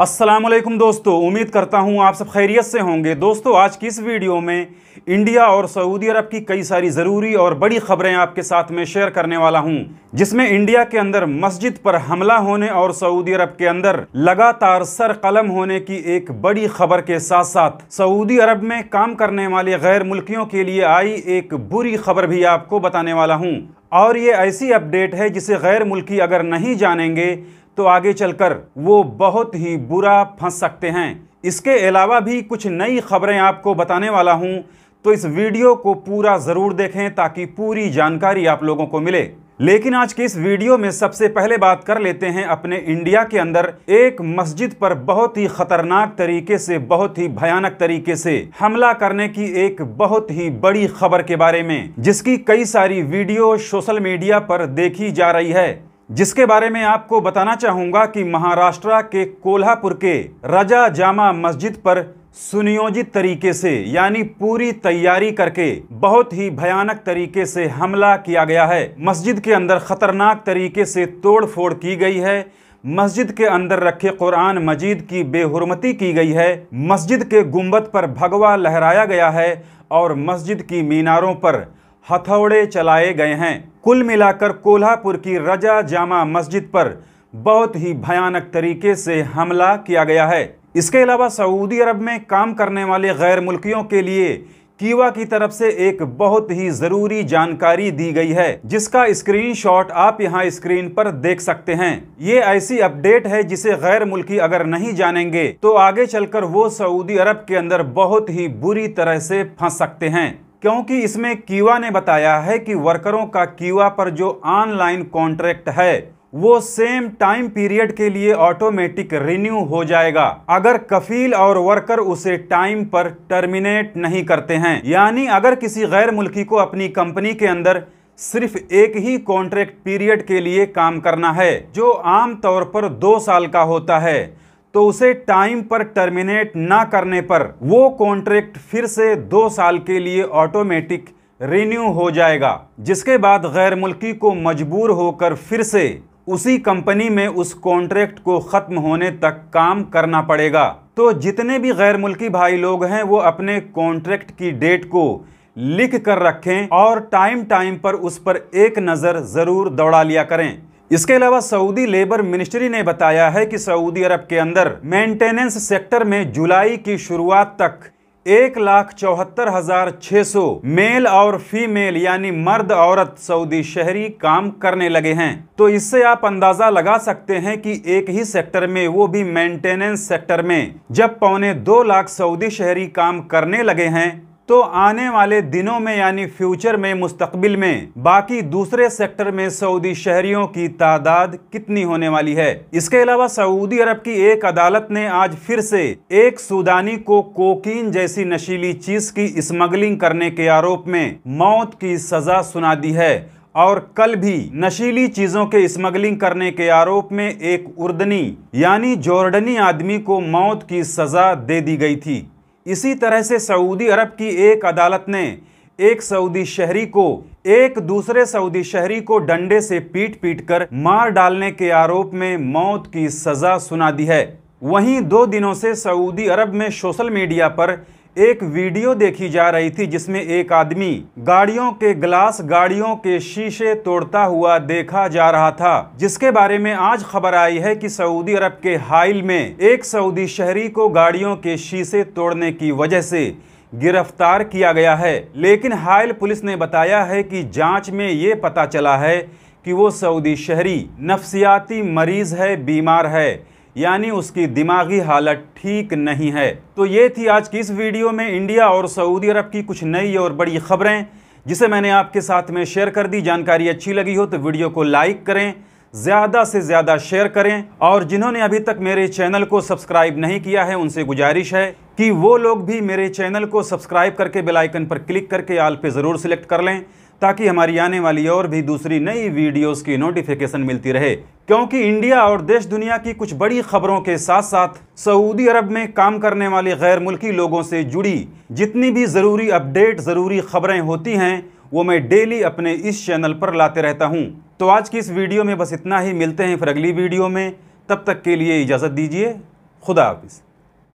असलम दोस्तों उम्मीद करता हूँ आप सब खैरियत से होंगे दोस्तों आज की इस वीडियो में इंडिया और सऊदी अरब की कई सारी ज़रूरी और बड़ी ख़बरें आपके साथ में शेयर करने वाला हूँ जिसमें इंडिया के अंदर मस्जिद पर हमला होने और सऊदी अरब के अंदर लगातार सर कलम होने की एक बड़ी खबर के साथ साथ सऊदी अरब में काम करने वाले गैर मुल्कियों के लिए आई एक बुरी खबर भी आपको बताने वाला हूँ और ये ऐसी अपडेट है जिसे गैर मुल्की अगर नहीं जानेंगे तो आगे चलकर वो बहुत ही बुरा फंस सकते हैं इसके अलावा भी कुछ नई खबरें आपको बताने वाला हूं तो इस वीडियो को पूरा ज़रूर देखें ताकि पूरी जानकारी आप लोगों को मिले लेकिन आज के इस वीडियो में सबसे पहले बात कर लेते हैं अपने इंडिया के अंदर एक मस्जिद पर बहुत ही खतरनाक तरीके से बहुत ही भयानक तरीके से हमला करने की एक बहुत ही बड़ी खबर के बारे में जिसकी कई सारी वीडियो सोशल मीडिया पर देखी जा रही है जिसके बारे में आपको बताना चाहूंगा कि महाराष्ट्र के कोल्हापुर के रजा जामा मस्जिद पर सुनियोजित तरीके से यानी पूरी तैयारी करके बहुत ही भयानक तरीके से हमला किया गया है मस्जिद के अंदर खतरनाक तरीके से तोड़फोड़ की गई है मस्जिद के अंदर रखे कुरान मजीद की बेहरमती की गई है मस्जिद के गुम्बद पर भगवा लहराया गया है और मस्जिद की मीनारों पर हथौड़े चलाए गए हैं कुल मिलाकर कोल्हापुर की रजा जामा मस्जिद पर बहुत ही भयानक तरीके से हमला किया गया है इसके अलावा सऊदी अरब में काम करने वाले गैर मुल्कियों के लिए कीवा की तरफ से एक बहुत ही ज़रूरी जानकारी दी गई है जिसका स्क्रीनशॉट आप यहाँ स्क्रीन पर देख सकते हैं ये ऐसी अपडेट है जिसे गैर मुल्की अगर नहीं जानेंगे तो आगे चलकर वो सऊदी अरब के अंदर बहुत ही बुरी तरह से फंस सकते हैं क्योंकि इसमें कीवा ने बताया है कि वर्करों का कीवा पर जो ऑनलाइन कॉन्ट्रैक्ट है वो सेम टाइम पीरियड के लिए ऑटोमेटिक रिन्यू हो जाएगा अगर कफील और वर्कर उसे टाइम पर टर्मिनेट नहीं करते हैं यानी अगर किसी गैर मुल्की को अपनी कंपनी के अंदर सिर्फ एक ही कॉन्ट्रैक्ट पीरियड के लिए काम करना है जो आम तौर पर दो साल का होता है तो उसे टाइम पर टर्मिनेट ना करने पर वो कॉन्ट्रैक्ट फिर से दो साल के लिए ऑटोमेटिक रिन्यू हो जाएगा जिसके बाद गैर मुल्की को मजबूर होकर फिर से उसी कंपनी में उस कॉन्ट्रैक्ट को ख़त्म होने तक काम करना पड़ेगा तो जितने भी गैर मुल्की भाई लोग हैं वो अपने कॉन्ट्रैक्ट की डेट को लिख कर रखें और टाइम टाइम पर उस पर एक नज़र ज़रूर दौड़ा लिया करें इसके अलावा सऊदी लेबर मिनिस्ट्री ने बताया है कि सऊदी अरब के अंदर मेंटेनेंस सेक्टर में जुलाई की शुरुआत तक एक लाख चौहत्तर हजार छह सौ मेल और फीमेल यानी मर्द औरत सऊदी शहरी काम करने लगे हैं तो इससे आप अंदाज़ा लगा सकते हैं कि एक ही सेक्टर में वो भी मेंटेनेंस सेक्टर में जब पौने दो लाख सऊदी शहरी काम करने लगे हैं तो आने वाले दिनों में यानी फ्यूचर में मुस्तबिल में बाकी दूसरे सेक्टर में सऊदी शहरियों की तादाद कितनी होने वाली है इसके अलावा सऊदी अरब की एक अदालत ने आज फिर से एक सूदानी को कोकीन जैसी नशीली चीज की स्मगलिंग करने के आरोप में मौत की सजा सुना दी है और कल भी नशीली चीज़ों के स्मगलिंग करने के आरोप में एक उर्दनी यानी जॉर्डनी आदमी को मौत की सज़ा दे दी गई थी इसी तरह से सऊदी अरब की एक अदालत ने एक सऊदी शहरी को एक दूसरे सऊदी शहरी को डंडे से पीट पीट कर मार डालने के आरोप में मौत की सजा सुना दी है वहीं दो दिनों से सऊदी अरब में सोशल मीडिया पर एक वीडियो देखी जा रही थी जिसमें एक आदमी गाड़ियों के ग्लास गाड़ियों के शीशे तोड़ता हुआ देखा जा रहा था जिसके बारे में आज खबर आई है कि सऊदी अरब के हाइल में एक सऊदी शहरी को गाड़ियों के शीशे तोड़ने की वजह से गिरफ्तार किया गया है लेकिन हाइल पुलिस ने बताया है कि जांच में ये पता चला है कि वो सऊदी शहरी नफ्सियाती मरीज है बीमार है यानी उसकी दिमागी हालत ठीक नहीं है तो ये थी आज की इस वीडियो में इंडिया और सऊदी अरब की कुछ नई और बड़ी खबरें जिसे मैंने आपके साथ में शेयर कर दी जानकारी अच्छी लगी हो तो वीडियो को लाइक करें ज़्यादा से ज़्यादा शेयर करें और जिन्होंने अभी तक मेरे चैनल को सब्सक्राइब नहीं किया है उनसे गुजारिश है कि वो लोग भी मेरे चैनल को सब्सक्राइब करके बेलाइकन पर क्लिक करके आल पे ज़रूर सेलेक्ट कर लें ताकि हमारी आने वाली और भी दूसरी नई वीडियोस की नोटिफिकेशन मिलती रहे क्योंकि इंडिया और देश दुनिया की कुछ बड़ी खबरों के साथ साथ सऊदी अरब में काम करने वाले गैर मुल्की लोगों से जुड़ी जितनी भी ज़रूरी अपडेट ज़रूरी खबरें होती हैं वो मैं डेली अपने इस चैनल पर लाते रहता हूँ तो आज की इस वीडियो में बस इतना ही मिलते हैं फिर अगली वीडियो में तब तक के लिए इजाज़त दीजिए खुदा हाफिज़